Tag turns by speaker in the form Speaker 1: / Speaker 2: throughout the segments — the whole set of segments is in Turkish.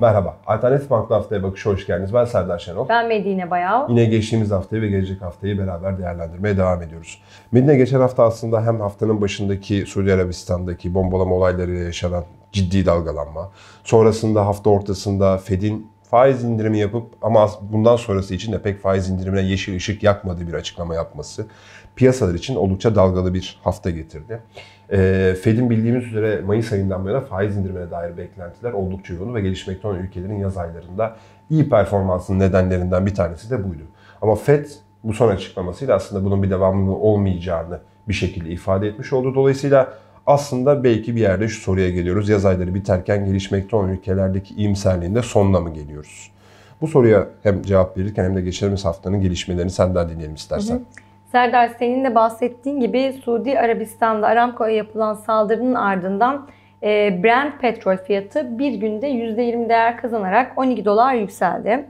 Speaker 1: Merhaba, Alternatif Bank'ta haftaya bakışa hoş geldiniz. Ben Serdar Şenol. Ben
Speaker 2: Medine Bayal.
Speaker 1: Yine geçtiğimiz haftayı ve gelecek haftayı beraber değerlendirmeye devam ediyoruz. Medine geçen hafta aslında hem haftanın başındaki Suudi Arabistan'daki bombalama olaylarıyla yaşanan ciddi dalgalanma, sonrasında hafta ortasında Fed'in faiz indirimi yapıp ama bundan sonrası için de pek faiz indirimine yeşil ışık yakmadığı bir açıklama yapması piyasalar için oldukça dalgalı bir hafta getirdi. E, Fed'in bildiğimiz üzere Mayıs ayından bu faiz indirimine dair beklentiler oldukça yoğun ve gelişmekte olan ülkelerin yaz aylarında iyi performansının nedenlerinden bir tanesi de buydu. Ama Fed bu son açıklamasıyla aslında bunun bir devamlılığı olmayacağını bir şekilde ifade etmiş oldu. Dolayısıyla aslında belki bir yerde şu soruya geliyoruz. Yaz ayları biterken gelişmekte olan ülkelerdeki iyimserliğinde sonuna mı geliyoruz? Bu soruya hem cevap verirken hem de geçtiğimiz haftanın gelişmelerini senden dinleyelim istersen. Hı hı.
Speaker 2: Serdar senin de bahsettiğin gibi Suudi Arabistan'da Aramco'ya yapılan saldırının ardından e, Brent petrol fiyatı bir günde %20 değer kazanarak 12 dolar yükseldi.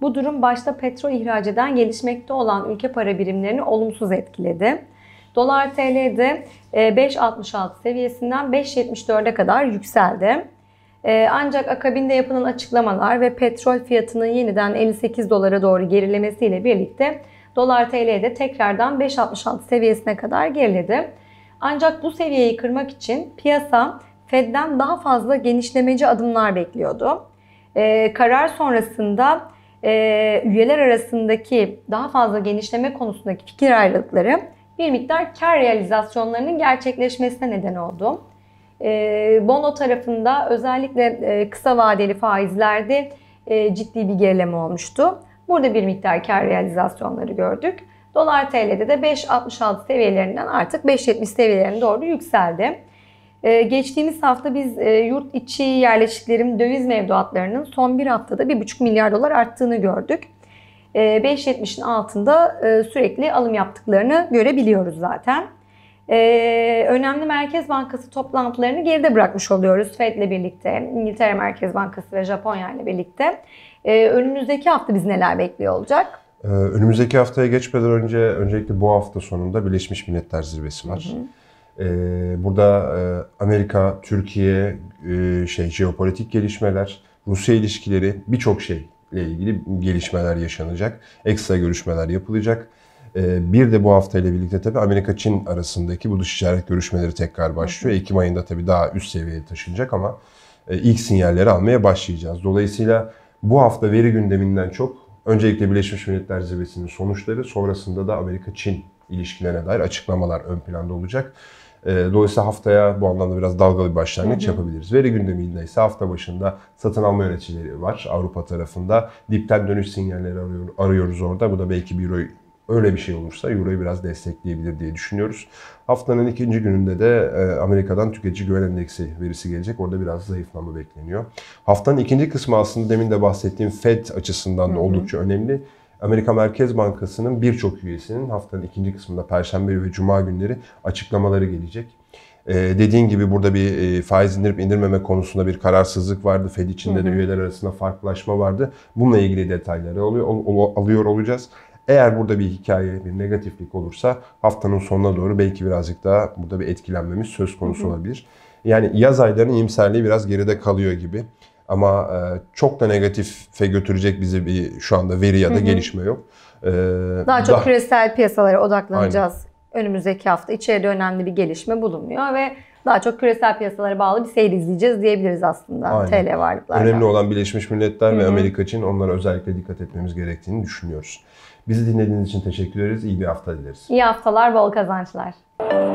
Speaker 2: Bu durum başta petrol ihraç eden gelişmekte olan ülke para birimlerini olumsuz etkiledi. Dolar TL'de 5.66 e, seviyesinden 5.74'e kadar yükseldi. E, ancak akabinde yapılan açıklamalar ve petrol fiyatının yeniden 58 dolara doğru gerilemesiyle birlikte dolar TL'de tekrardan 5.66 seviyesine kadar geriledi. Ancak bu seviyeyi kırmak için piyasa Fed'den daha fazla genişlemeci adımlar bekliyordu. E, karar sonrasında üyeler arasındaki daha fazla genişleme konusundaki fikir ayrılıkları bir miktar kar realizasyonlarının gerçekleşmesine neden oldu. Ee, Bono tarafında özellikle e, kısa vadeli faizlerde e, ciddi bir gerileme olmuştu. Burada bir miktar kar realizasyonları gördük. Dolar TL'de de 5.66 seviyelerinden artık 5.70 seviyelerine doğru yükseldi. Ee, geçtiğimiz hafta biz e, yurt içi yerleşiklerim döviz mevduatlarının son bir haftada 1,5 milyar dolar arttığını gördük. 5.70'in ee, altında e, sürekli alım yaptıklarını görebiliyoruz zaten. Ee, önemli Merkez Bankası toplantılarını geride bırakmış oluyoruz Fed ile birlikte, İngiltere Merkez Bankası ve Japonya ile birlikte. Ee, önümüzdeki hafta biz neler bekliyor olacak?
Speaker 1: önümüzdeki haftaya geçmeden önce, öncelikle bu hafta sonunda Birleşmiş Milletler Zirvesi var. Hı hı. burada e, Amerika, Türkiye, e, şey jeopolitik gelişmeler, Rusya ilişkileri birçok şey ile ilgili gelişmeler yaşanacak. Ekstra görüşmeler yapılacak. Ee, bir de bu hafta ile birlikte tabi Amerika-Çin arasındaki bu dış ticaret görüşmeleri tekrar başlıyor. Ekim ayında tabi daha üst seviyeye taşınacak ama e, ilk sinyalleri almaya başlayacağız. Dolayısıyla bu hafta veri gündeminden çok öncelikle Birleşmiş Milletler Zirvesi'nin sonuçları sonrasında da Amerika-Çin ilişkilerine dair açıklamalar ön planda olacak. Ee, dolayısıyla haftaya bu anlamda biraz dalgalı bir başlangıç hı hı. yapabiliriz. Veri gündeminde ise hafta başında satın alma yöneticileri var Avrupa tarafında. Dipten dönüş sinyalleri arıyoruz orada. Bu da belki bir euro öyle bir şey olursa Euro'yu biraz destekleyebilir diye düşünüyoruz. Haftanın ikinci gününde de e, Amerika'dan tüketici güven endeksi verisi gelecek. Orada biraz zayıflama bekleniyor. Haftanın ikinci kısmı aslında demin de bahsettiğim Fed açısından da oldukça önemli. Amerika Merkez Bankası'nın birçok üyesinin haftanın ikinci kısmında Perşembe ve Cuma günleri açıklamaları gelecek. Ee, dediğin gibi burada bir e, faiz indirip indirmeme konusunda bir kararsızlık vardı. Fed içinde hı hı. de üyeler arasında farklılaşma vardı. Bununla ilgili detayları alıyor, ol, alıyor olacağız. Eğer burada bir hikaye, bir negatiflik olursa haftanın sonuna doğru belki birazcık daha burada bir etkilenmemiz söz konusu hı hı. olabilir. Yani yaz aylarının iyimserliği biraz geride kalıyor gibi. Ama e, çok da negatife götürecek bizi bir şu anda veri ya da gelişme yok. E, daha çok küresel
Speaker 2: piyasalara odaklanacağız. Aynen önümüzdeki hafta içeride önemli bir gelişme bulunmuyor ve daha çok küresel piyasalara bağlı bir seyir izleyeceğiz diyebiliriz aslında Aynen. TL varlıklarda. Önemli
Speaker 1: olan Birleşmiş Milletler Hı-hı. ve Amerika için onlara özellikle dikkat etmemiz gerektiğini düşünüyoruz. Bizi dinlediğiniz için teşekkür ederiz. İyi bir hafta dileriz.
Speaker 2: İyi haftalar, bol kazançlar.